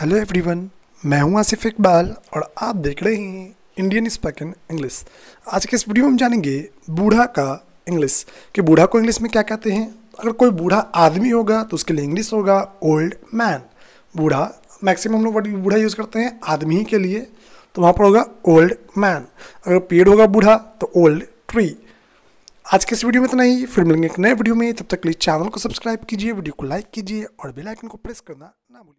hello everyone मैं हूं आसिफ इकबाल और आप देख रहे हैं इंडियन स्पोकन इंग्लिश आज के इस वीडियो में हम जानेंगे बूढ़ा का इंग्लिश कि बूढ़ा को इंग्लिश में क्या कहते हैं अगर कोई बूढ़ा आदमी होगा तो उसके लिए इंग्लिश होगा ओल्ड मैन बूढ़ा मैक्सिमम हम लोग बूढ़ा यूज़ करते हैं आदमी के लिए तो वहाँ पर होगा ओल्ड मैन अगर पेड़ होगा बूढ़ा तो ओल्ड ट्री आज के इस वीडियो में इतना ही फिर मिलेंगे एक नए वीडियो में तब तक के लिए चैनल को सब्सक्राइब कीजिए वीडियो को लाइक कीजिए और बेलाइकन को प्रेस करना ना भूलिए